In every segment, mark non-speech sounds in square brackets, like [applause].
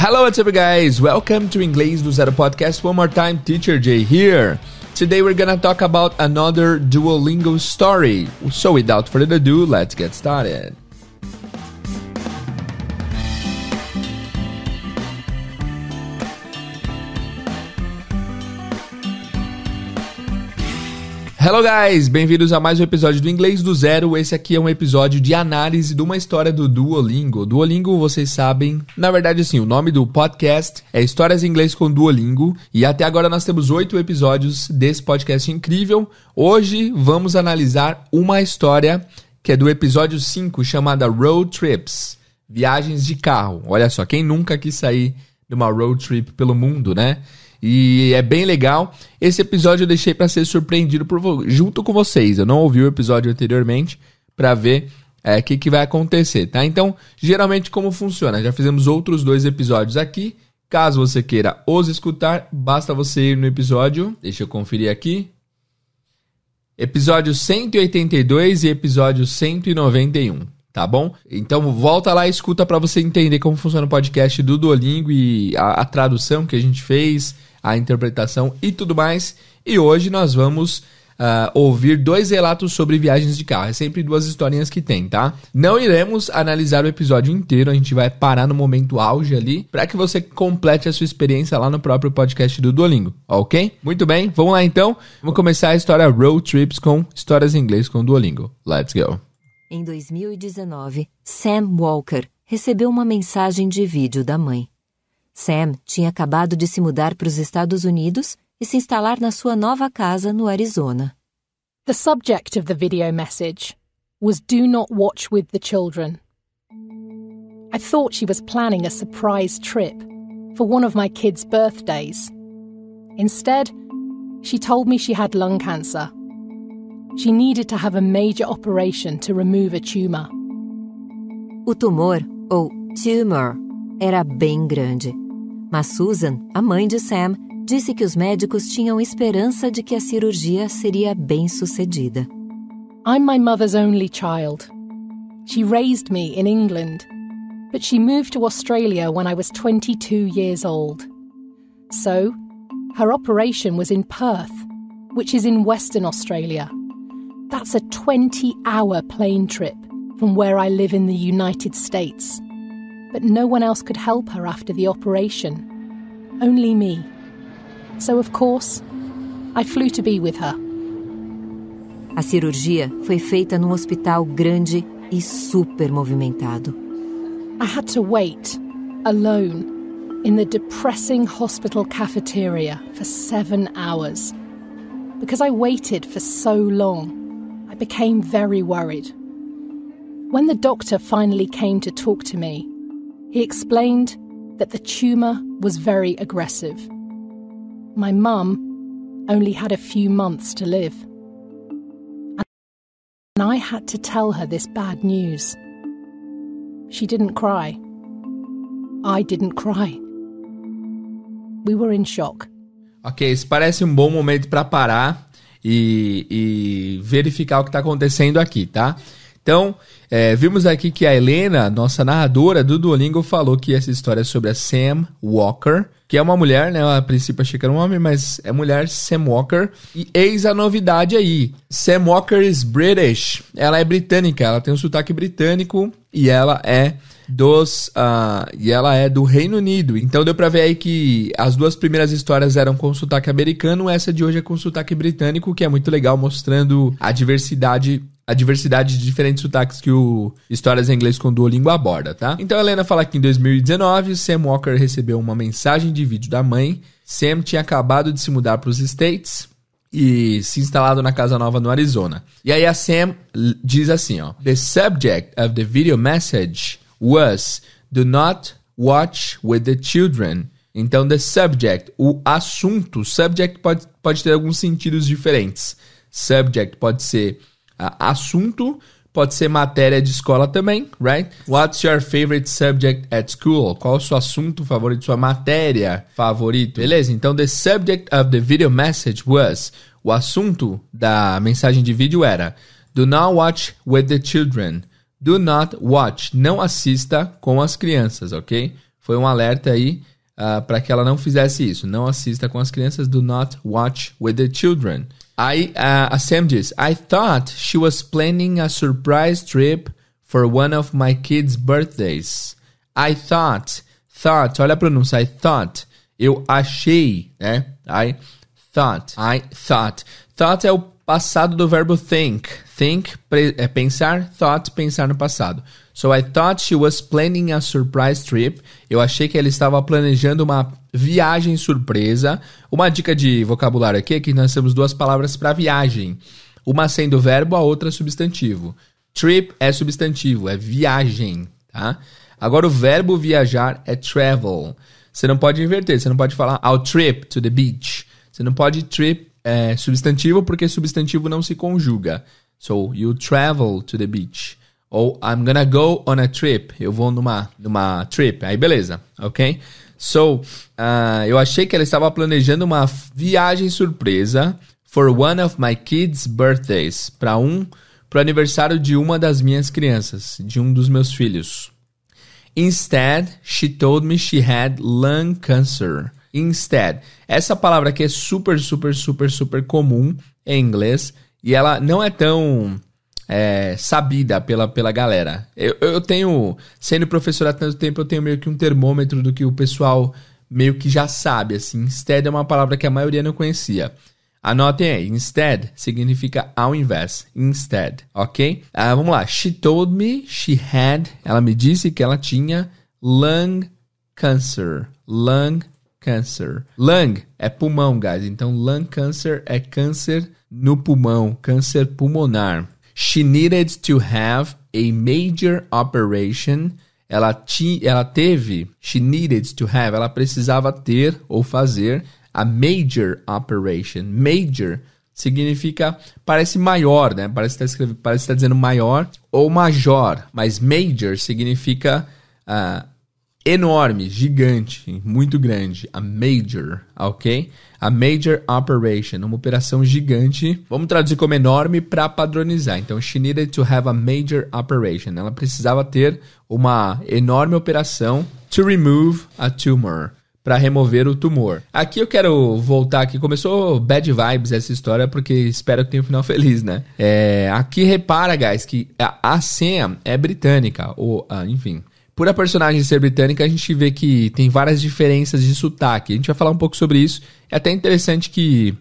Hello, what's up, guys? Welcome to Inglês do Zero podcast. One more time, Teacher Jay here. Today we're gonna talk about another Duolingo story. So, without further ado, let's get started. Hello guys, bem-vindos a mais um episódio do Inglês do Zero. Esse aqui é um episódio de análise de uma história do Duolingo. Duolingo, vocês sabem, na verdade assim, o nome do podcast é Histórias em Inglês com Duolingo e até agora nós temos oito episódios desse podcast incrível. Hoje vamos analisar uma história que é do episódio 5, chamada Road Trips, viagens de carro. Olha só, quem nunca quis sair de uma road trip pelo mundo, né? E é bem legal. Esse episódio eu deixei para ser surpreendido por, junto com vocês. Eu não ouvi o episódio anteriormente para ver o é, que, que vai acontecer, tá? Então, geralmente como funciona? Já fizemos outros dois episódios aqui. Caso você queira os escutar, basta você ir no episódio. Deixa eu conferir aqui. Episódio 182 e episódio 191, tá bom? Então volta lá e escuta para você entender como funciona o podcast do Duolingo e a, a tradução que a gente fez a interpretação e tudo mais. E hoje nós vamos Uh, ouvir dois relatos sobre viagens de carro. É sempre duas historinhas que tem, tá? Não iremos analisar o episódio inteiro, a gente vai parar no momento auge ali, para que você complete a sua experiência lá no próprio podcast do Duolingo, ok? Muito bem, vamos lá então. Vamos começar a história Road Trips com histórias em inglês com o Duolingo. Let's go! Em 2019, Sam Walker recebeu uma mensagem de vídeo da mãe. Sam tinha acabado de se mudar para os Estados Unidos e se instalar na sua nova casa no Arizona. The subject of the video message was do not watch with the children. I thought she was planning a surprise trip for one of my kids' birthdays. Instead, she told me she had lung cancer. She needed to have a major operation to remove a tumor. O tumor, ou tumor, era bem grande mas Susan, a mãe de Sam, disse que os médicos tinham esperança de que a cirurgia seria bem sucedida. I'm my mother's only child. She raised me in England, but she moved to Australia when I was 22 years old. So, her operation was in Perth, which is in Western Australia. That's a 20 hour plane trip from where I live in the United States. but no one else could help her after the operation. Only me. So, of course, I flew to be with her. A cirurgia foi feita num hospital grande e super movimentado. I had to wait, alone, in the depressing hospital cafeteria for seven hours. Because I waited for so long, I became very worried. When the doctor finally came to talk to me, he explained that the tumour was very aggressive. My mum only had a few months to live. And I had to tell her this bad news. She didn't cry. I didn't cry. We were in shock. Ok, isso parece um bom momento para parar e, e verificar o que está acontecendo aqui, tá? Então, é, vimos aqui que a Helena, nossa narradora do Duolingo, falou que essa história é sobre a Sam Walker, que é uma mulher, né? A princípio achei que era um homem, mas é mulher, Sam Walker. E eis a novidade aí: Sam Walker is British. Ela é britânica, ela tem um sotaque britânico e ela é dos uh, e ela é do Reino Unido. Então deu para ver aí que as duas primeiras histórias eram com sotaque americano, essa de hoje é com sotaque britânico, que é muito legal mostrando a diversidade a diversidade de diferentes sotaques que o Histórias em Inglês com Duolingo aborda, tá? Então a Helena fala que em 2019, Sam Walker recebeu uma mensagem de vídeo da mãe. Sam tinha acabado de se mudar para os States e se instalado na casa nova no Arizona. E aí a Sam diz assim, ó: "The subject of the video message was do not watch with the children." Então the subject, o assunto, subject pode, pode ter alguns sentidos diferentes. Subject pode ser assunto pode ser matéria de escola também, right? What's your favorite subject at school? Qual é o seu assunto favorito, sua matéria favorito? Beleza? Então, the subject of the video message was. O assunto da mensagem de vídeo era: Do not watch with the children. Do not watch. Não assista com as crianças, ok? Foi um alerta aí uh, ah, para que ela não fizesse isso. Não assista com as crianças. Do not watch with the children. I, uh, a uh, Sam diz: I thought she was planning a surprise trip for one of my kids' birthdays. I thought, thought, olha a pronúncia, I thought. Eu achei, né? I thought, I thought. Thought é o passado do verbo think. Think é pensar, thought, pensar no passado. So I thought she was planning a surprise trip. Eu achei que ela estava planejando uma viagem surpresa. Uma dica de vocabulário aqui é que nós temos duas palavras para viagem. Uma sendo verbo, a outra substantivo. Trip é substantivo, é viagem, tá? Agora o verbo viajar é travel. Você não pode inverter, você não pode falar I'll trip to the beach. Você não pode trip é, substantivo porque substantivo não se conjuga. So you travel to the beach. Ou I'm gonna go on a trip. Eu vou numa, numa trip. Aí beleza, ok? So, uh, eu achei que ela estava planejando uma viagem surpresa for one of my kids' birthdays, para um para o aniversário de uma das minhas crianças, de um dos meus filhos. Instead, she told me she had lung cancer. Instead, essa palavra aqui é super, super, super, super comum em inglês e ela não é tão é, sabida pela, pela galera. Eu, eu tenho, sendo professor há tanto tempo, eu tenho meio que um termômetro do que o pessoal meio que já sabe, assim. Instead é uma palavra que a maioria não conhecia. Anotem aí, instead significa ao invés, instead, ok? Ah, vamos lá, she told me she had, ela me disse que ela tinha lung cancer, lung cancer. Lung é pulmão, guys, então lung cancer é câncer no pulmão, câncer pulmonar. She needed to have a major operation. Ela, ti, ela teve, she needed to have, ela precisava ter ou fazer a major operation. Major significa parece maior, né? Parece que está tá dizendo maior ou major, mas major significa uh, enorme, gigante, muito grande, a major, ok? a Major Operation, uma operação gigante. Vamos traduzir como enorme para padronizar. Então, she needed to have a major operation. Ela precisava ter uma enorme operação to remove a tumor para remover o tumor. Aqui eu quero voltar aqui. Começou bad vibes essa história, porque espero que tenha um final feliz, né? É, aqui repara, guys, que a, a senha é britânica, ou ah, enfim por a personagem ser britânica, a gente vê que tem várias diferenças de sotaque. A gente vai falar um pouco sobre isso. É até interessante que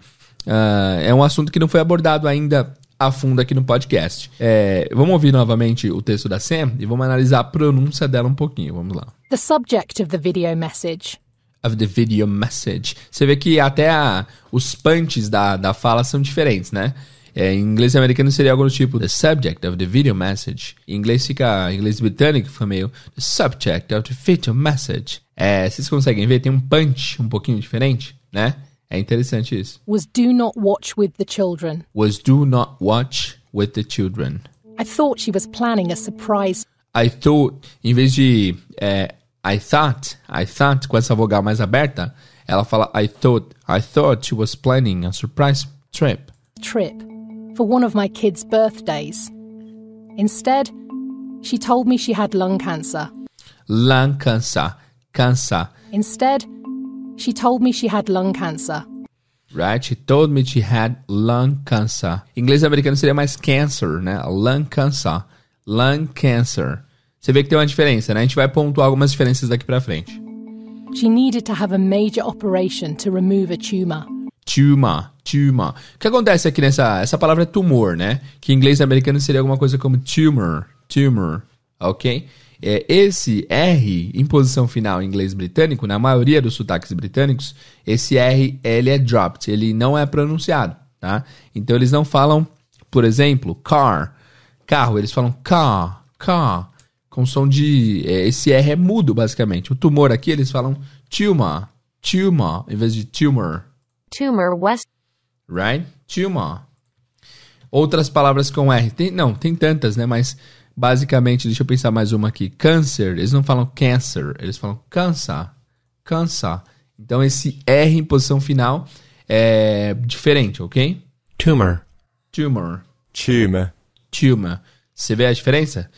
uh, é um assunto que não foi abordado ainda a fundo aqui no podcast. É, vamos ouvir novamente o texto da Sam e vamos analisar a pronúncia dela um pouquinho. Vamos lá. The subject of the video message. Of the video message. Você vê que até a, os punches da, da fala são diferentes, né? É, em inglês americano seria algo do tipo The subject of the video message. Em inglês fica, em inglês britânico foi meio The subject of the video message. É, vocês conseguem ver? Tem um punch um pouquinho diferente, né? É interessante isso. Was do not watch with the children. Was do not watch with the children. I thought she was planning a surprise. I thought, em vez de é, I thought, I thought com essa vogal mais aberta, ela fala I thought, I thought she was planning a surprise trip. Trip. for one of my kids' birthdays. Instead, she told me she had lung cancer. Lung cancer. Cancer. Instead, she told me she had lung cancer. Right? She told me she had lung cancer. English inglês americano seria mais cancer, né? Lung cancer. Lung cancer. Você vê que tem uma diferença, né? A gente vai pontuar algumas diferenças daqui para frente. She needed to have a major operation to remove a tumor. Tumor. Tumor. O que acontece aqui nessa. Essa palavra é tumor, né? Que em inglês americano seria alguma coisa como tumor. Tumor. Ok? É, esse R em posição final em inglês britânico, na maioria dos sotaques britânicos, esse R ele é dropped, ele não é pronunciado, tá? Então eles não falam, por exemplo, car, carro, eles falam car, car, com som de. É, esse R é mudo, basicamente. O tumor aqui eles falam tumor, tumor, em vez de tumor, Tumor West. Right? Tumor. Outras palavras com R. Tem, não, tem tantas, né? Mas basicamente, deixa eu pensar mais uma aqui. Câncer. Eles não falam cancer, eles falam cansa. Cansa. Então esse R em posição final é diferente, ok? Tumor. Tumor. Tumor. Tumor. Você vê a diferença?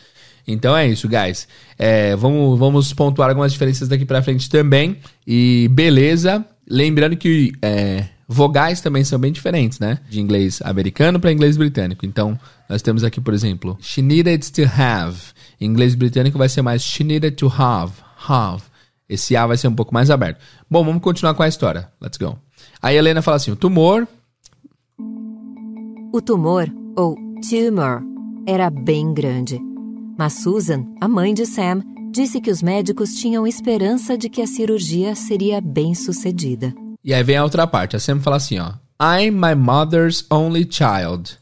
Então é isso, guys. É, vamos, vamos pontuar algumas diferenças daqui para frente também. E beleza. Lembrando que é, vogais também são bem diferentes, né? De inglês americano para inglês britânico. Então, nós temos aqui, por exemplo, she needed to have. Em inglês britânico vai ser mais she needed to have. Have. Esse A vai ser um pouco mais aberto. Bom, vamos continuar com a história. Let's go. Aí a Helena fala assim: o tumor. O tumor, ou tumor, era bem grande. Mas Susan, a mãe de Sam, disse que os médicos tinham esperança de que a cirurgia seria bem sucedida. E aí vem a outra parte, a sempre fala assim, ó. I'm my mother's only child.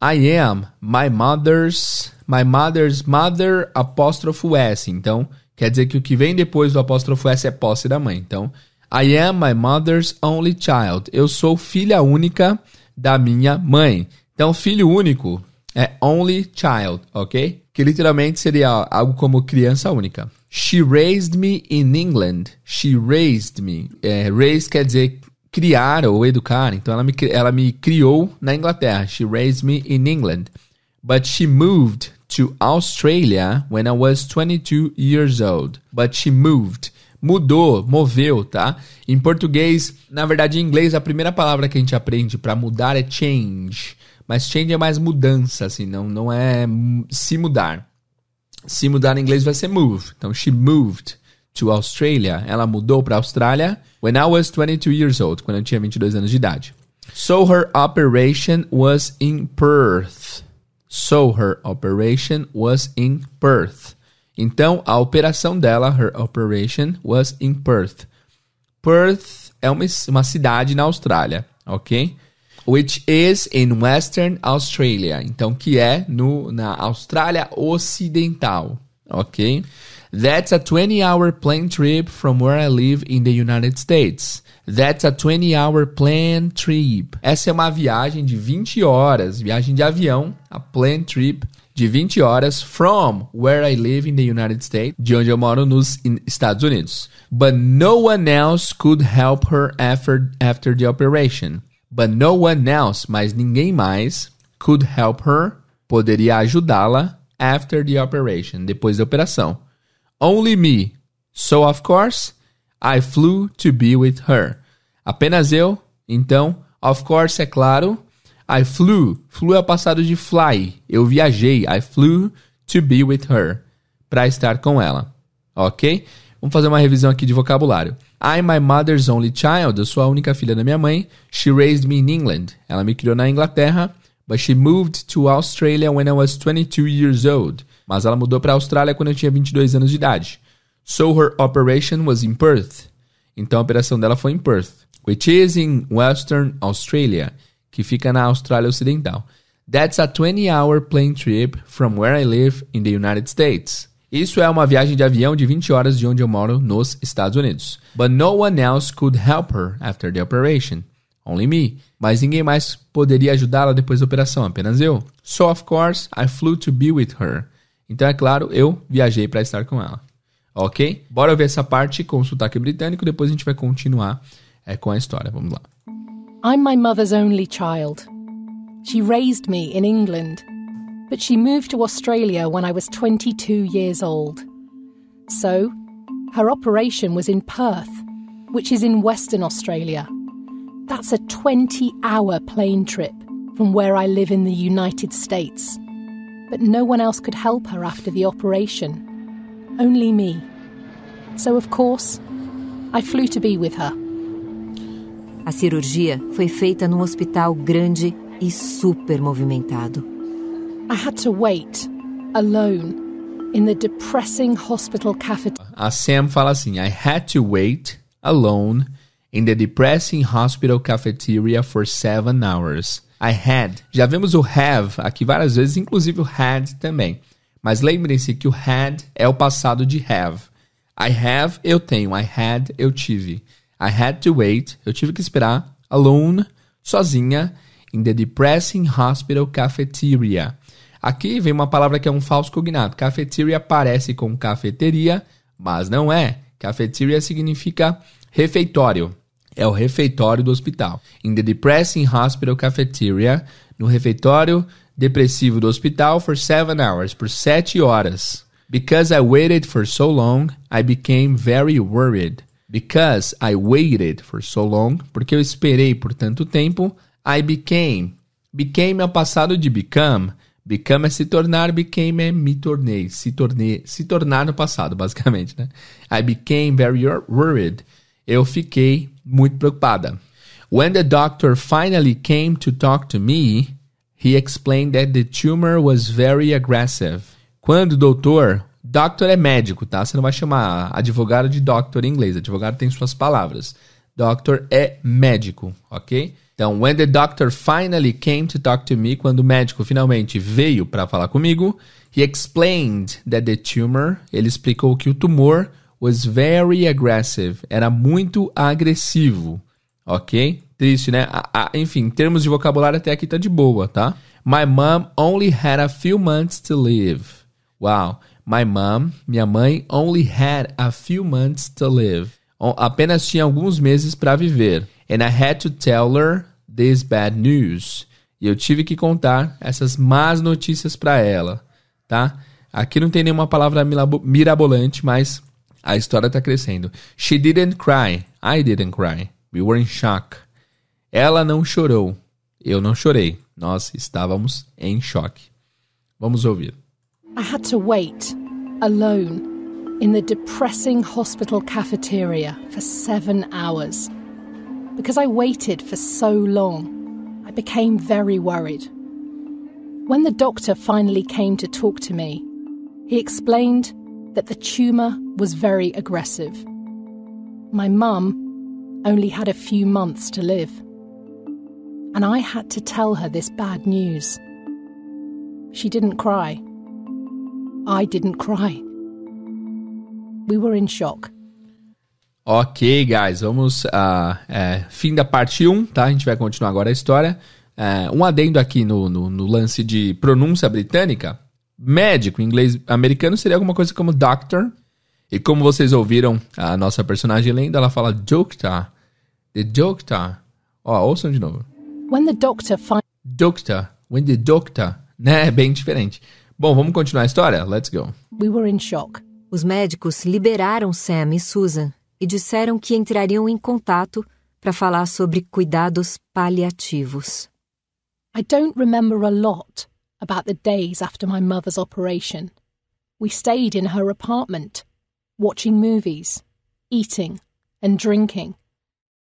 I am my mother's my mother's mother apóstrofo s. Então, quer dizer que o que vem depois do apóstrofo s é posse da mãe. Então, I am my mother's only child. Eu sou filha única da minha mãe. Então, filho único é only child, ok? que literalmente seria algo como criança única. She raised me in England. She raised me. É, raise quer dizer criar ou educar, então ela me, ela me criou na Inglaterra. She raised me in England. But she moved to Australia when I was 22 years old. But she moved. Mudou, moveu, tá? Em português, na verdade em inglês, a primeira palavra que a gente aprende para mudar é change. Mas change é mais mudança, assim, não, não é se mudar. Se mudar em inglês vai ser move. Então, she moved to Australia. Ela mudou para a Austrália when I was 22 years old, quando eu tinha 22 anos de idade. So her operation was in Perth. So her operation was in Perth. Então, a operação dela, her operation, was in Perth. Perth é uma, uma cidade na Austrália, ok? Which is in Western Australia. Então, que é no, na Austrália Ocidental. Ok? That's a 20 hour plane trip from where I live in the United States. That's a 20 hour plane trip. Essa é uma viagem de 20 horas, viagem de avião, a plane trip de 20 horas from where I live in the United States, de onde eu moro nos Estados Unidos. But no one else could help her after, after the operation. But no one else, mas ninguém mais, could help her, poderia ajudá-la after the operation, depois da operação. Only me. So of course, I flew to be with her. Apenas eu, então, of course é claro. I flew. Flew é o passado de fly. Eu viajei. I flew to be with her. Para estar com ela. Ok? Vamos fazer uma revisão aqui de vocabulário. I'm my mother's only child. Eu sou a única filha da minha mãe. She raised me in England. Ela me criou na Inglaterra. But she moved to Australia when I was 22 years old. Mas ela mudou para a Austrália quando eu tinha 22 anos de idade. So her operation was in Perth. Então a operação dela foi em Perth, which is in Western Australia, que fica na Austrália Ocidental. That's a 20-hour plane trip from where I live in the United States. Isso é uma viagem de avião de 20 horas de onde eu moro, nos Estados Unidos. But no one else could help her after the operation. Only me. Mas ninguém mais poderia ajudá-la depois da operação, apenas eu. So, of course, I flew to be with her. Então, é claro, eu viajei para estar com ela. Ok? Bora ver essa parte com o sotaque britânico, depois a gente vai continuar é, com a história. Vamos lá. I'm my mother's only child. She raised me in England. but she moved to Australia when I was 22 years old. So, her operation was in Perth, which is in Western Australia. That's a 20 hour plane trip from where I live in the United States. But no one else could help her after the operation, only me. So, of course, I flew to be with her. A cirurgia foi feita num hospital grande e super movimentado. I had to wait alone in the depressing hospital cafeteria. A Sam fala assim: I had to wait alone in the depressing hospital cafeteria for seven hours. I had. Já vemos o have aqui várias vezes, inclusive o had também. Mas lembrem-se que o had é o passado de have. I have, eu tenho. I had, eu tive. I had to wait, eu tive que esperar. Alone, sozinha, in the depressing hospital cafeteria. Aqui vem uma palavra que é um falso cognato. Cafeteria parece com cafeteria, mas não é. Cafeteria significa refeitório. É o refeitório do hospital. In the depressing hospital cafeteria, no refeitório depressivo do hospital for seven hours, por sete horas. Because I waited for so long, I became very worried. Because I waited for so long, porque eu esperei por tanto tempo, I became. Became é o passado de become Become é se tornar, became é me tornei. Se tornei, se tornar no passado, basicamente, né? I became very worried. Eu fiquei muito preocupada. When the doctor finally came to talk to me, he explained that the tumor was very aggressive. Quando o doutor, doctor é médico, tá? Você não vai chamar advogado de doctor em inglês. Advogado tem suas palavras. Doctor é médico, ok? Então, when the doctor finally came to talk to me, quando o médico finalmente veio para falar comigo, he explained that the tumor, ele explicou que o tumor was very aggressive, era muito agressivo, ok? Triste, né? A, a, enfim, em termos de vocabulário até aqui tá de boa, tá? My mom only had a few months to live. Wow. My mom, minha mãe, only had a few months to live. Apenas tinha alguns meses para viver. And I had to tell her This Bad News. E eu tive que contar essas más notícias para ela, tá? Aqui não tem nenhuma palavra mirabolante, mas a história tá crescendo. She didn't cry. I didn't cry. We were in shock. Ela não chorou. Eu não chorei. Nós estávamos em choque. Vamos ouvir. I had to wait alone in the depressing hospital cafeteria for seven hours. Because I waited for so long, I became very worried. When the doctor finally came to talk to me, he explained that the tumour was very aggressive. My mum only had a few months to live. And I had to tell her this bad news. She didn't cry. I didn't cry. We were in shock. Ok, guys, vamos. Uh, é, fim da parte 1, tá? A gente vai continuar agora a história. É, um adendo aqui no, no, no, lance de pronúncia britânica. Médico em inglês americano seria alguma coisa como doctor. E como vocês ouviram a nossa personagem lendo, ela fala doctor. The doctor. Ó, ouçam de novo. When the doctor finds. Doctor. When the doctor. Né? É bem diferente. Bom, vamos continuar a história? Let's go. We were in shock. Os médicos liberaram Sam e Susan e disseram que entrariam em contato para falar sobre cuidados paliativos. I don't remember a lot about the days after my mother's operation. We stayed in her apartment, watching movies, eating and drinking.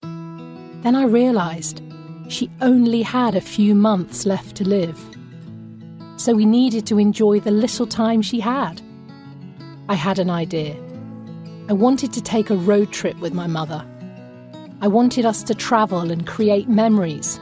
Then I realized she only had a few months left to live. So we needed to enjoy the little time she had. I had an idea. I wanted to take a road trip with my mother. I wanted us to travel and create memories.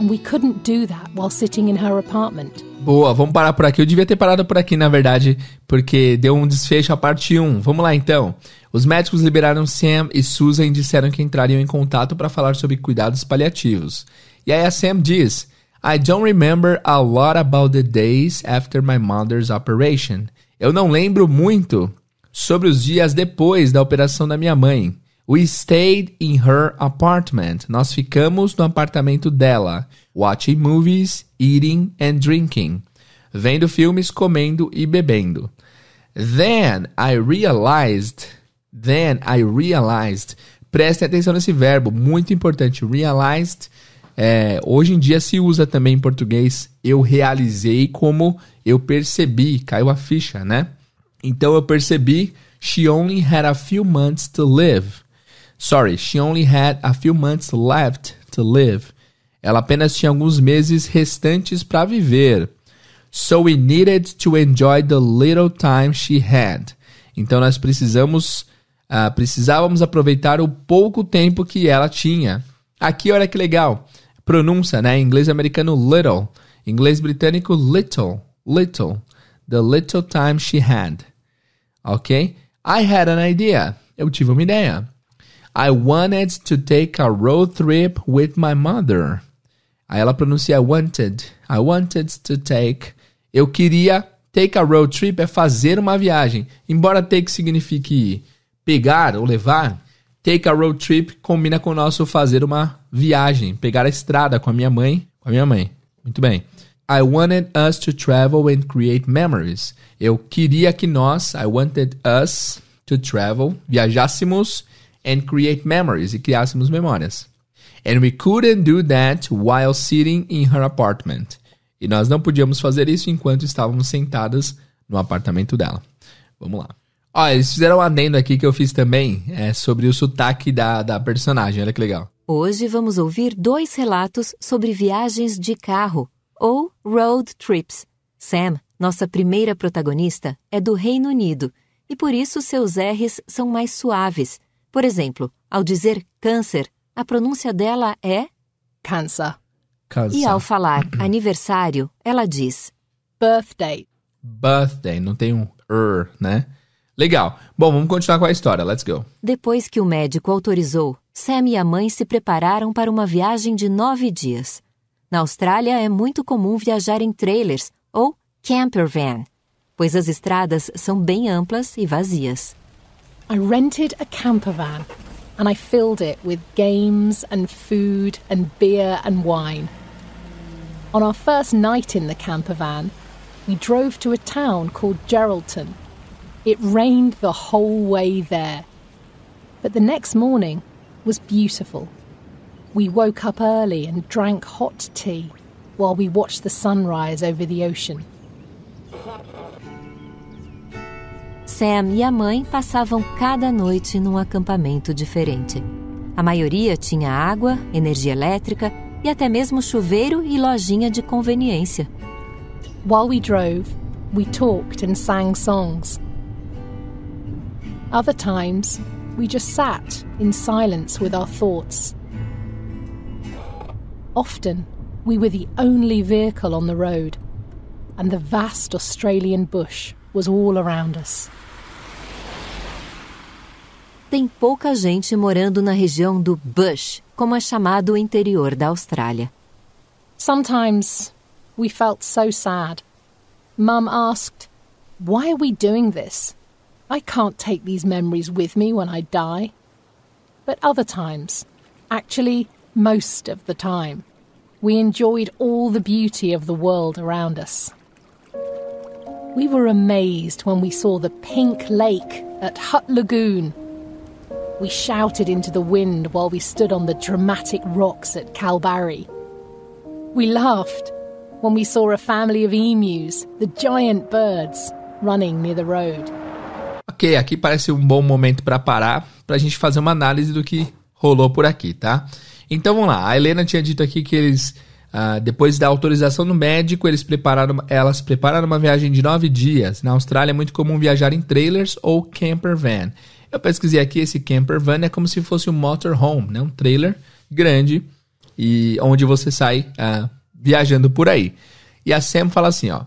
And we couldn't do that while sitting in her apartment. Boa, vamos parar por aqui. Eu devia ter parado por aqui, na verdade, porque deu um desfecho à parte 1. Vamos lá então. Os médicos liberaram Sam e Susan e disseram que entrariam em contato para falar sobre cuidados paliativos. E aí a Sam diz: I don't remember a lot about the days after my mother's operation. Eu não lembro muito sobre os dias depois da operação da minha mãe. We stayed in her apartment. Nós ficamos no apartamento dela, watching movies, eating and drinking. Vendo filmes, comendo e bebendo. Then I realized. Then I realized. Prestem atenção nesse verbo, muito importante. Realized. É, hoje em dia se usa também em português eu realizei como eu percebi, caiu a ficha, né? Então eu percebi she only had a few months to live. Sorry, she only had a few months left to live. Ela apenas tinha alguns meses restantes para viver. So we needed to enjoy the little time she had. Então nós precisamos uh, precisávamos aproveitar o pouco tempo que ela tinha. Aqui olha que legal. Pronúncia, né? Em inglês americano little, em inglês britânico little, little. The little time she had. Ok? I had an idea. Eu tive uma ideia. I wanted to take a road trip with my mother. Aí ela pronuncia I wanted. I wanted to take. Eu queria. Take a road trip é fazer uma viagem. Embora take signifique pegar ou levar, take a road trip combina com o nosso fazer uma viagem, pegar a estrada com a minha mãe, com a minha mãe. Muito bem. I wanted us to travel and create memories. Eu queria que nós, I wanted us to travel, viajássemos and create memories e criássemos memórias. And we couldn't do that while sitting in her apartment. E nós não podíamos fazer isso enquanto estávamos sentadas no apartamento dela. Vamos lá. Ó, eles fizeram um adendo aqui que eu fiz também é, sobre o sotaque da, da personagem. Olha que legal. Hoje vamos ouvir dois relatos sobre viagens de carro ou road trips. Sam, nossa primeira protagonista, é do Reino Unido e por isso seus R's são mais suaves. Por exemplo, ao dizer câncer, a pronúncia dela é cancer. cancer. E ao falar [clears throat] aniversário, ela diz birthday. Birthday, não tem um er, né? Legal. Bom, vamos continuar com a história. Let's go. Depois que o médico autorizou, Sam e a mãe se prepararam para uma viagem de nove dias. Na Austrália é muito comum viajar em trailers ou camper van, pois as estradas são bem amplas e vazias. I rented a camper van and I filled it with games and food and beer and wine. On our first night in the camper van, we drove to a town called Geraldton. It rained the whole way there. But the next morning was beautiful. We woke up early and drank hot tea while we watched the sunrise over the ocean. Sam e a mãe passavam cada noite num acampamento diferente. A maioria tinha água, energia elétrica e até mesmo chuveiro e lojinha de conveniência. While we drove, we talked and sang songs. Other times, we just sat in silence with our thoughts. Often, we were the only vehicle on the road, and the vast Australian bush was all around us. Tem pouca gente morando na região do bush, como é chamado o interior da Austrália. Sometimes we felt so sad. Mum asked, Why are we doing this? I can't take these memories with me when I die. But other times, actually, most of the time, we enjoyed all the beauty of the world around us. We were amazed when we saw the pink lake at Hut Lagoon. We shouted into the wind while we stood on the dramatic rocks at Calbarry. We laughed when we saw a family of emus, the giant birds, running near the road. Ok, aqui parece um bom momento para parar, para a gente fazer uma análise do que rolou por aqui, tá? Então vamos lá. A Helena tinha dito aqui que eles, ah, depois da autorização do médico, eles prepararam, elas prepararam uma viagem de nove dias. Na Austrália é muito comum viajar em trailers ou camper van. Eu pesquisei aqui, esse camper van é como se fosse um motorhome, né? um trailer grande e onde você sai ah, viajando por aí. E a Sam fala assim, ó.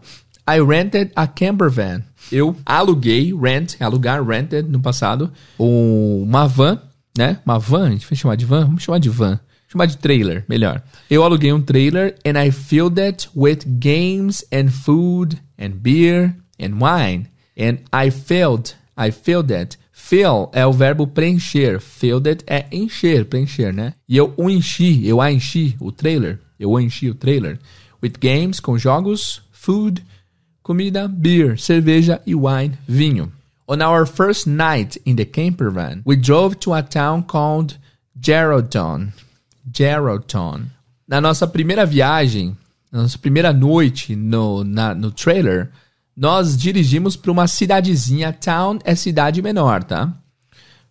I rented a camper van. Eu aluguei, rent, alugar, rented no passado, uma van, né? Uma van, a gente vai chamar de van? Vamos chamar de van chamar de trailer, melhor. Eu aluguei um trailer and I filled it with games and food and beer and wine. And I filled, I filled it. Fill é o verbo preencher. Filled it é encher, preencher, né? E eu o enchi, eu a enchi, o trailer. Eu o enchi o trailer. With games, com jogos, food, comida, beer, cerveja e wine, vinho. On our first night in the camper van, we drove to a town called Geraldton. Geraldton. Na nossa primeira viagem, na nossa primeira noite no, na, no trailer, nós dirigimos para uma cidadezinha. Town é cidade menor, tá?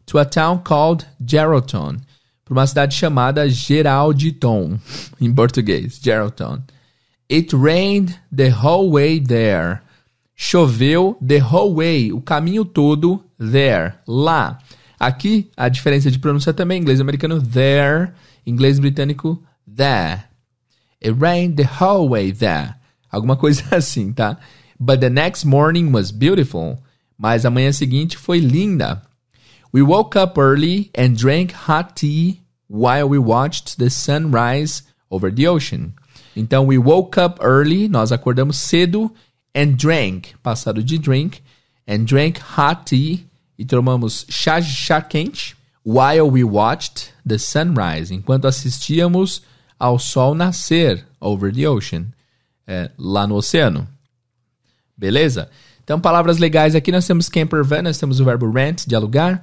To a town called Geraldton. Para uma cidade chamada Geralditon, [laughs] em português, Geraldton. It rained the whole way there. Choveu the whole way, o caminho todo, there, lá. Aqui, a diferença de pronúncia também, inglês americano, there inglês britânico there. It rained the whole way there. Alguma coisa [laughs] assim, tá? But the next morning was beautiful. Mas a manhã seguinte foi linda. We woke up early and drank hot tea while we watched the sunrise over the ocean. Então, we woke up early, nós acordamos cedo, and drank, passado de drink, and drank hot tea, e tomamos chá, chá quente, While we watched the sunrise, enquanto assistíamos ao sol nascer over the ocean, é, lá no oceano. Beleza? Então, palavras legais aqui, nós temos camper van, nós temos o verbo rent, de alugar,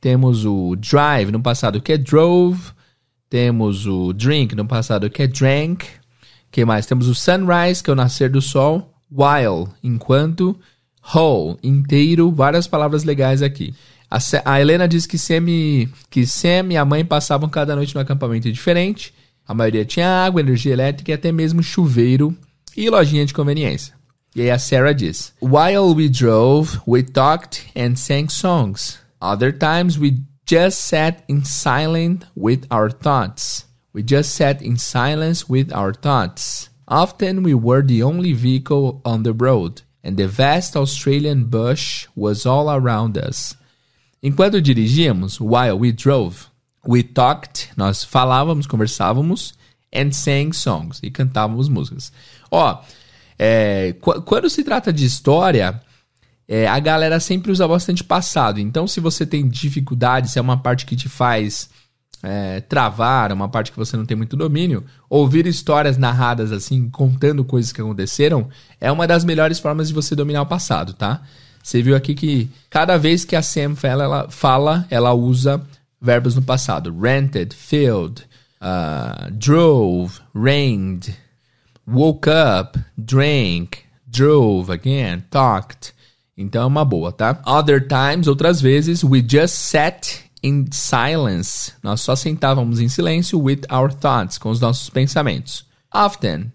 temos o drive no passado que é drove, temos o drink no passado que é drank, que mais? Temos o sunrise, que é o nascer do sol, while, enquanto, whole, inteiro, várias palavras legais aqui. A, a Helena diz que Sam, que Sam e a mãe passavam cada noite no acampamento diferente. A maioria tinha água, energia elétrica e até mesmo chuveiro e lojinha de conveniência. E aí a Sarah diz: While we drove, we talked and sang songs. Other times we just sat in silence with our thoughts. We just sat in silence with our thoughts. Often we were the only vehicle on the road, and the vast Australian bush was all around us. Enquanto dirigíamos, while we drove, we talked, nós falávamos, conversávamos, and sang songs, e cantávamos músicas. Ó, é, qu quando se trata de história, é, a galera sempre usa bastante passado. Então, se você tem dificuldade, se é uma parte que te faz é, travar, uma parte que você não tem muito domínio, ouvir histórias narradas assim, contando coisas que aconteceram, é uma das melhores formas de você dominar o passado, tá? Você viu aqui que cada vez que a Sam fala, ela, fala, ela usa verbos no passado. Rented, filled, uh, drove, rained, woke up, drank, drove again, talked. Então é uma boa, tá? Other times, outras vezes, we just sat in silence. Nós só sentávamos em silêncio with our thoughts, com os nossos pensamentos. Often,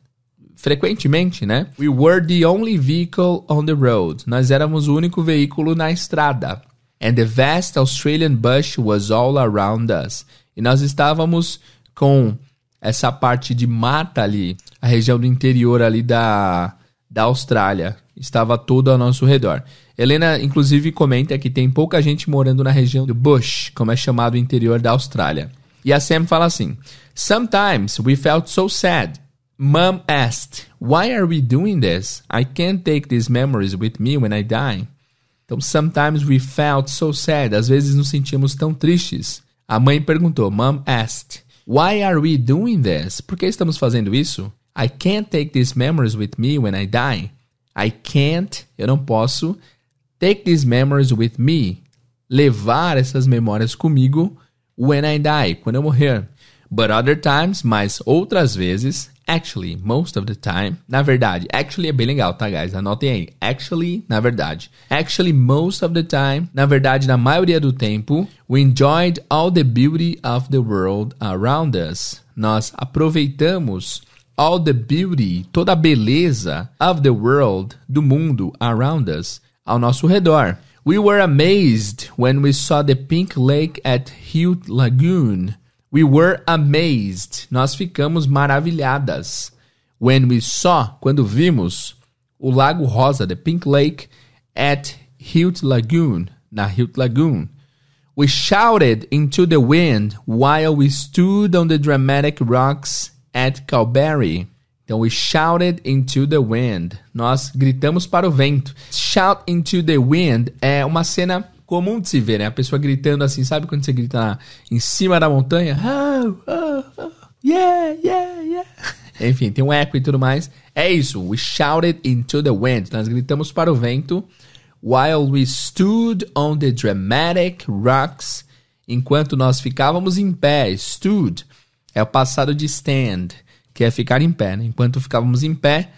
frequentemente, né? We were the only vehicle on the road. Nós éramos o único veículo na estrada. And the vast Australian bush was all around us. E nós estávamos com essa parte de mata ali, a região do interior ali da, da Austrália. Estava todo ao nosso redor. Helena, inclusive, comenta que tem pouca gente morando na região do bush, como é chamado o interior da Austrália. E a Sam fala assim: Sometimes we felt so sad. Mom asked, Why are we doing this? I can't take these memories with me when I die. Então, sometimes we felt so sad. Às vezes nos sentimos tão tristes. A mãe perguntou, Mom asked, Why are we doing this? Por que estamos fazendo isso? I can't take these memories with me when I die. I can't, eu não posso, take these memories with me, levar essas memórias comigo when I die, quando eu morrer. But other times, mas outras vezes, Actually, most of the time. Na verdade, actually é bem legal, tá, guys? Anotem aí. Actually, na verdade. Actually, most of the time. Na verdade, na maioria do tempo. We enjoyed all the beauty of the world around us. Nós aproveitamos all the beauty, toda a beleza of the world, do mundo around us, ao nosso redor. We were amazed when we saw the pink lake at Hute Lagoon. We were amazed. Nós ficamos maravilhadas. When we saw, quando vimos, o Lago Rosa, the Pink Lake, at Hilt Lagoon, na Hilt Lagoon. We shouted into the wind while we stood on the dramatic rocks at Calberry. Então, we shouted into the wind. Nós gritamos para o vento. Shout into the wind é uma cena comum de se ver, né? A pessoa gritando assim, sabe quando você grita lá, em cima da montanha? Oh, oh, oh, yeah, yeah, yeah. Enfim, tem um eco e tudo mais. É isso. We shouted into the wind. Nós gritamos para o vento. While we stood on the dramatic rocks. Enquanto nós ficávamos em pé. Stood é o passado de stand, que é ficar em pé. Né? Enquanto ficávamos em pé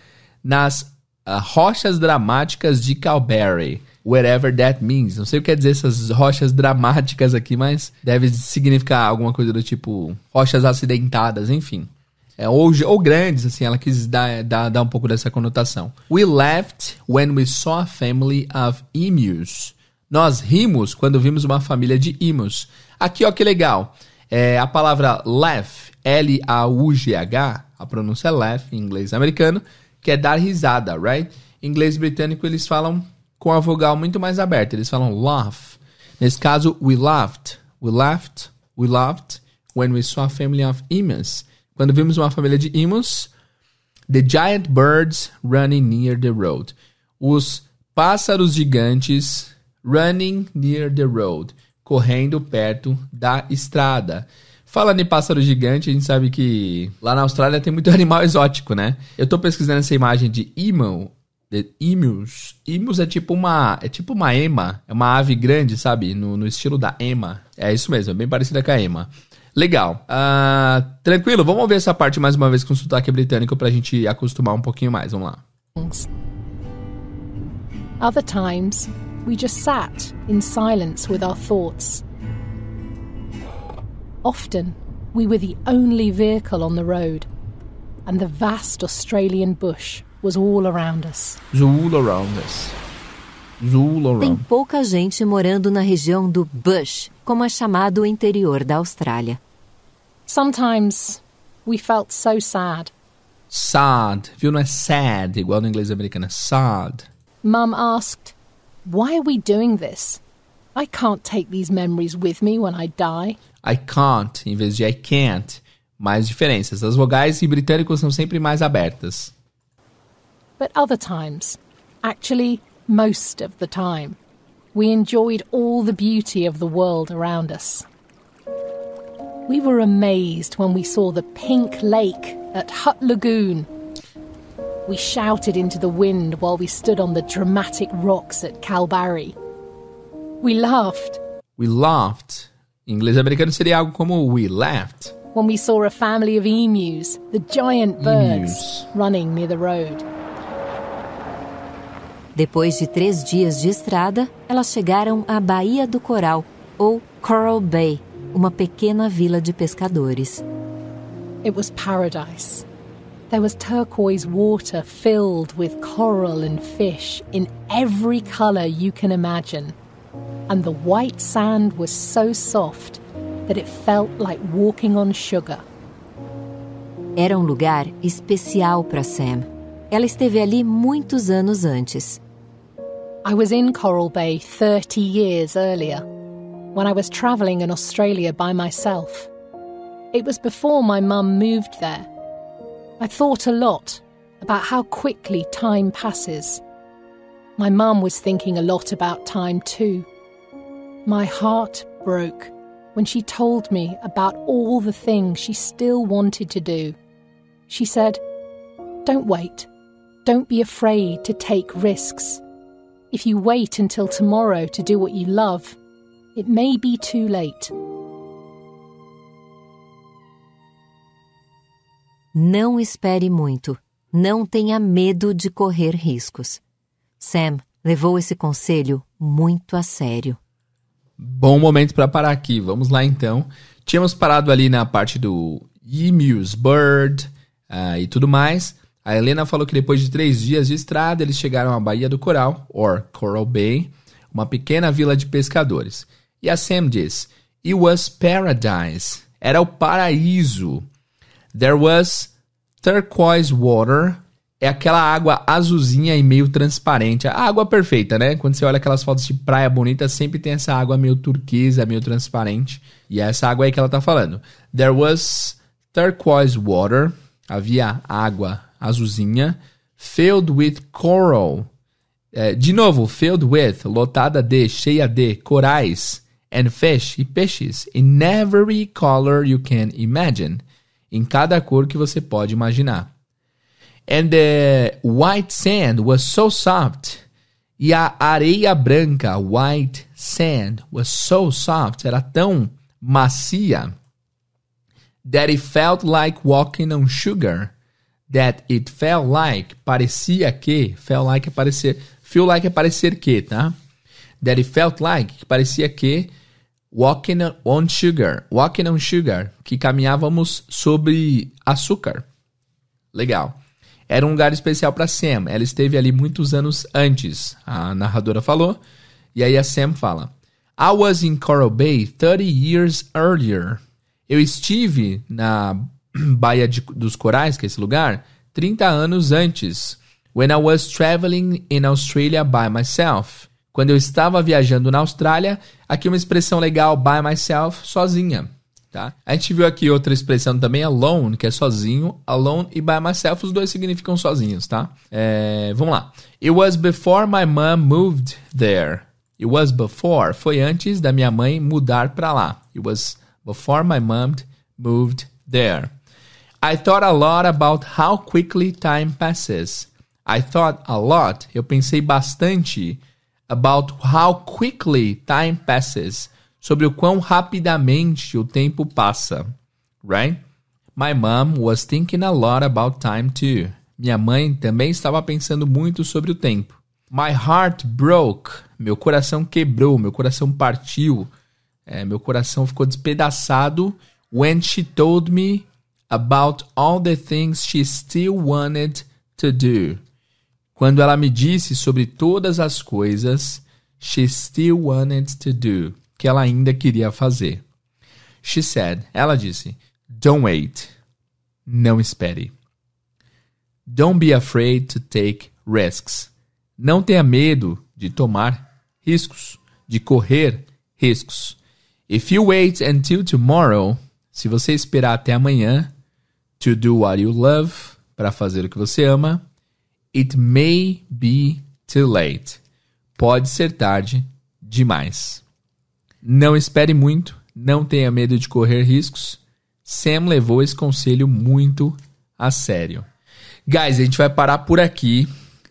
nas uh, rochas dramáticas de Calberry whatever that means. Não sei o que quer dizer essas rochas dramáticas aqui, mas deve significar alguma coisa do tipo rochas acidentadas, enfim. É, ou, ou grandes, assim, ela quis dar, é, dar, dar um pouco dessa conotação. We laughed when we saw a family of emus. Nós rimos quando vimos uma família de emus. Aqui, ó, que legal. É, a palavra laugh, L-A-U-G-H, a pronúncia é laugh em inglês americano, que é dar risada, right? Em inglês britânico eles falam com a vogal muito mais aberta. Eles falam laugh. Nesse caso, we laughed, we laughed, we laughed when we saw a family of emus. Quando vimos uma família de emus, the giant birds running near the road. Os pássaros gigantes running near the road, correndo perto da estrada. Falando em pássaro gigante, a gente sabe que lá na Austrália tem muito [laughs] animal exótico, né? Eu tô pesquisando essa imagem de emu, Imius. Imius é tipo uma. É tipo uma ema. É uma ave grande, sabe? No, no estilo da ema. É isso mesmo, é bem parecida com a ema. Legal. Uh, tranquilo, vamos ver essa parte mais uma vez com o sotaque britânico pra gente acostumar um pouquinho mais. Vamos lá. Other times, we just sat in silence with our thoughts. Often, we were the only vehicle on the road, and the vast Australian bush was all around us. all around us. Tem pouca gente morando na região do bush, como é chamado o interior da Austrália. Sometimes we felt so sad. Sad, viu? Não é sad, igual no inglês americano, é sad. Mum asked, "Why are we doing this? I can't take these memories with me when I die." I can't, em vez de I can't. Mais diferenças. As vogais em britânico são sempre mais abertas. but other times, actually, most of the time, we enjoyed all the beauty of the world around us. We were amazed when we saw the pink lake at Hut Lagoon. We shouted into the wind while we stood on the dramatic rocks at Calbarry. We laughed. We laughed. inglês americano seria algo como we laughed. When we saw a family of emus, the giant birds, emus. running near the road. Depois de três dias de estrada, elas chegaram à Baía do Coral, ou Coral Bay, uma pequena vila de pescadores. It was paradise. There was turquoise water filled with coral and fish in every color you can imagine. And the white sand was so soft that it felt like walking on sugar. Era um lugar especial para Sam. Ela esteve ali muitos anos antes. I was in Coral Bay 30 years earlier, when I was traveling in Australia by myself. It was before my mum moved there. I thought a lot about how quickly time passes. My mum was thinking a lot about time too. My heart broke when she told me about all the things she still wanted to do. She said, Don't wait. Don't be afraid to take risks. If you wait until tomorrow to do what you love, it may be too late. Não espere muito. Não tenha medo de correr riscos. Sam levou esse conselho muito a sério. Bom momento para parar aqui. Vamos lá então. Tínhamos parado ali na parte do Emus Bird uh, e tudo mais. A Helena falou que depois de três dias de estrada, eles chegaram à Baía do Coral, or Coral Bay, uma pequena vila de pescadores. E a Sam diz: It was paradise. Era o paraíso. There was turquoise water. É aquela água azulzinha e meio transparente. A água perfeita, né? Quando você olha aquelas fotos de praia bonita, sempre tem essa água meio turquesa, meio transparente. E é essa água aí que ela tá falando. There was turquoise water. Havia água azulzinha. Filled with coral. É, de novo, filled with, lotada de, cheia de, corais. And fish, e peixes. In every color you can imagine. Em cada cor que você pode imaginar. And the white sand was so soft. E a areia branca, white sand, was so soft, era tão macia, that it felt like walking on sugar, that it felt like, parecia que, felt like é parecer, feel like é parecer que, tá? That it felt like, que parecia que, walking on sugar, walking on sugar, que caminhávamos sobre açúcar. Legal. Era um lugar especial para Sam. Ela esteve ali muitos anos antes, a narradora falou. E aí a Sam fala: I was in Coral Bay 30 years earlier. Eu estive na [clears throat] Baía dos Corais, que é esse lugar, 30 anos antes. When I was traveling in Australia by myself. Quando eu estava viajando na Austrália, aqui uma expressão legal, by myself, sozinha. Tá? A gente viu aqui outra expressão também, alone, que é sozinho. Alone e by myself, os dois significam sozinhos, tá? É, vamos lá. It was before my mom moved there. It was before, foi antes da minha mãe mudar para lá. It was before my mom moved there. I thought a lot about how quickly time passes. I thought a lot. Eu pensei bastante about how quickly time passes. Sobre o quão rapidamente o tempo passa. Right? My mom was thinking a lot about time too. Minha mãe também estava pensando muito sobre o tempo. My heart broke. Meu coração quebrou, meu coração partiu. É, meu coração ficou despedaçado. When she told me about all the things she still wanted to do. Quando ela me disse sobre todas as coisas she still wanted to do, que ela ainda queria fazer. She said, ela disse, don't wait, não espere. Don't be afraid to take risks. Não tenha medo de tomar riscos, de correr riscos. If you wait until tomorrow, se você esperar até amanhã, to do what you love, para fazer o que você ama. It may be too late. Pode ser tarde demais. Não espere muito, não tenha medo de correr riscos. Sam levou esse conselho muito a sério. Guys, a gente vai parar por aqui.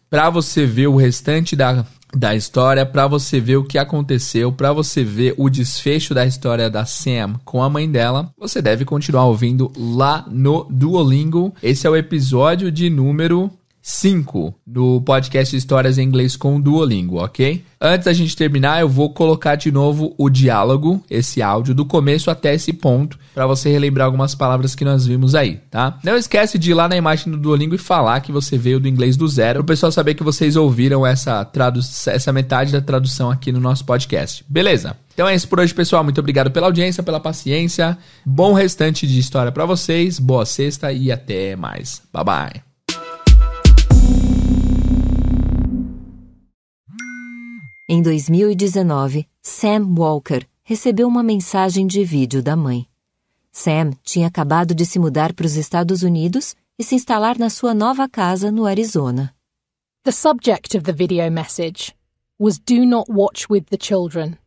Para você ver o restante da da história para você ver o que aconteceu, para você ver o desfecho da história da Sam com a mãe dela, você deve continuar ouvindo lá no Duolingo. Esse é o episódio de número 5 no podcast Histórias em Inglês com Duolingo, ok? Antes da gente terminar, eu vou colocar de novo o diálogo, esse áudio, do começo até esse ponto, para você relembrar algumas palavras que nós vimos aí, tá? Não esquece de ir lá na imagem do Duolingo e falar que você veio do inglês do zero, o pessoal saber que vocês ouviram essa, tradu essa metade da tradução aqui no nosso podcast, beleza? Então é isso por hoje, pessoal. Muito obrigado pela audiência, pela paciência. Bom restante de história para vocês, boa sexta e até mais. Bye bye. Em 2019, Sam Walker recebeu uma mensagem de vídeo da mãe. Sam tinha acabado de se mudar para os Estados Unidos e se instalar na sua nova casa no Arizona. The subject of the video message was do not watch with the children.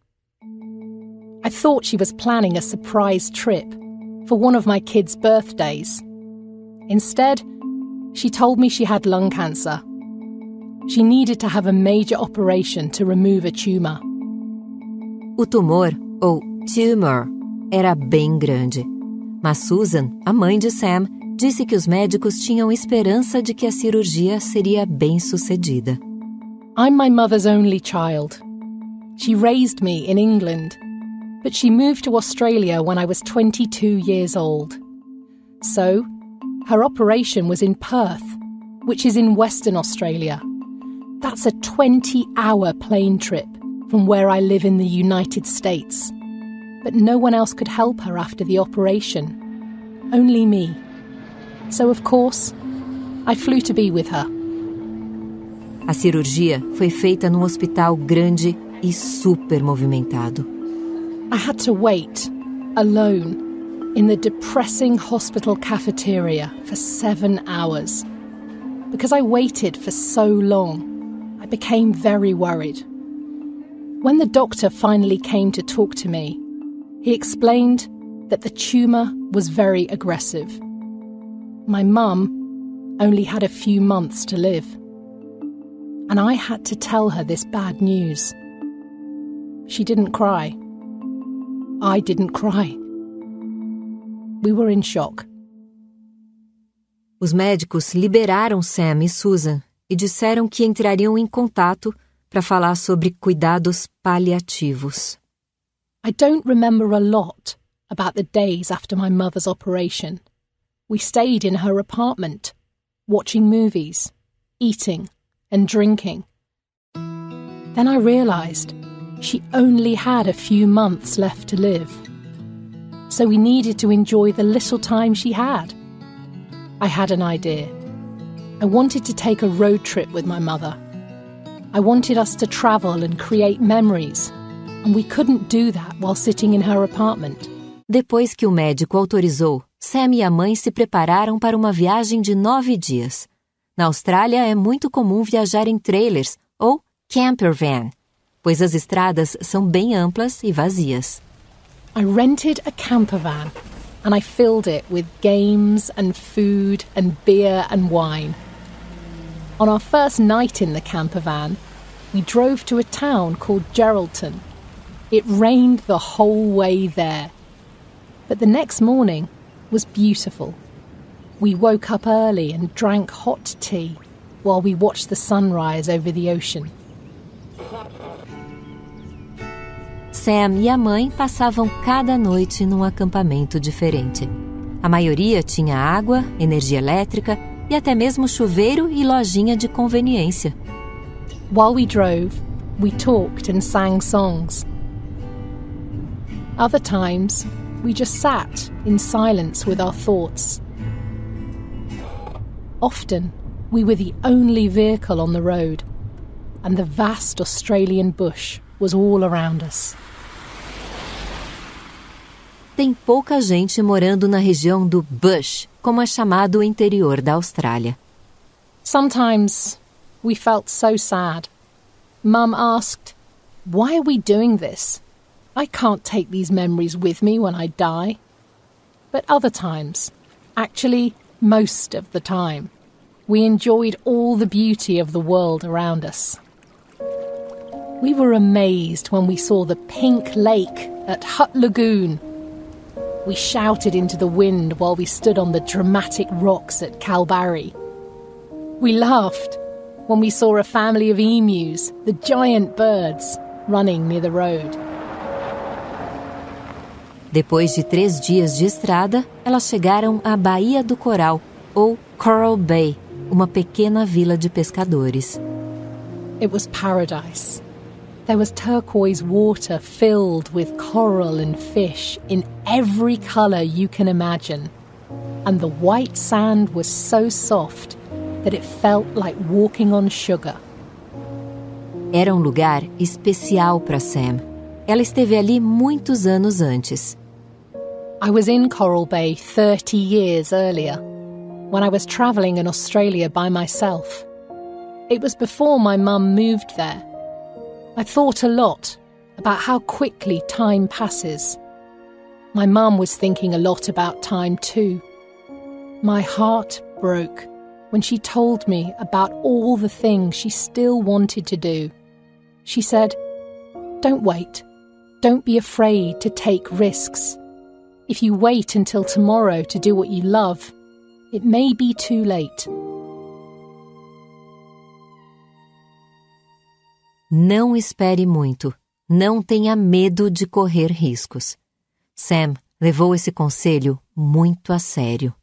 I thought she was planning a surprise trip for one of my kids' birthdays. Instead, she told me she had lung cancer She needed to have a major operation to remove a tumor. O tumor, ou tumor, era bem grande. Mas Susan, a mãe de Sam, disse que os médicos tinham esperança de que a cirurgia seria bem sucedida. I'm my mother's only child. She raised me in England, but she moved to Australia when I was 22 years old. So, her operation was in Perth, which is in Western Australia. That's a 20 hour plane trip from where I live in the United States. But no one else could help her after the operation. Only me. So, of course, I flew to be with her. A cirurgia foi feita num hospital grande e super movimentado. I had to wait, alone, in the depressing hospital cafeteria for seven hours because I waited for so long. I became very worried. When the doctor finally came to talk to me, he explained that the tumour was very aggressive. My mum only had a few months to live. And I had to tell her this bad news. She didn't cry. I didn't cry. We were in shock. Os médicos liberaram Sam e Susan e disseram que entrariam em contato para falar sobre cuidados paliativos. I don't remember a lot about the days after my mother's operation. We stayed in her apartment, watching movies, eating, and drinking. Then I realized she only had a few months left to live. So we needed to enjoy the little time she had. I had an idea. I wanted to take a road trip with my mother. I wanted us to travel and create memories, and we couldn't do that while sitting in her apartment. Depois que o médico autorizou, Sam e a mãe se prepararam para uma viagem de nove dias. Na Austrália é muito comum viajar em trailers ou camper van, pois as estradas são bem amplas e vazias. I rented a camper van and I filled it with games and food and beer and wine. On our first night in the camper van, we drove to a town called Geraldton. It rained the whole way there. But the next morning was beautiful. We woke up early and drank hot tea while we watched the sunrise over the ocean. Sam e a mãe passavam cada noite num acampamento diferente. A maioria tinha água, energia elétrica e até mesmo chuveiro e lojinha de conveniência. While we drove, we talked and sang songs. Other times, we just sat in silence with our thoughts. Often, we were the only vehicle on the road, and the vast Australian bush was all around us tem pouca gente morando na região do bush, como é chamado o interior da Austrália. Sometimes we felt so sad. Mum asked, "Why are we doing this? I can't take these memories with me when I die." But other times, actually most of the time, we enjoyed all the beauty of the world around us. We were amazed when we saw the pink lake at Hut Lagoon We shouted into the wind while we stood on the dramatic rocks at Calbarry. We laughed when we saw a family of emus, the giant birds, running near the road. Depois de três dias de estrada, elas chegaram à Baía do Coral, ou Coral Bay, uma pequena vila de pescadores. It was paradise. There was turquoise water filled with coral and fish in every colour you can imagine. And the white sand was so soft that it felt like walking on sugar. Era um lugar especial para Sam. Ela esteve ali muitos anos antes. I was in Coral Bay 30 years earlier, when I was travelling in Australia by myself. It was before my mum moved there I thought a lot about how quickly time passes. My mum was thinking a lot about time too. My heart broke when she told me about all the things she still wanted to do. She said, Don't wait. Don't be afraid to take risks. If you wait until tomorrow to do what you love, it may be too late. Não espere muito. Não tenha medo de correr riscos. Sam levou esse conselho muito a sério.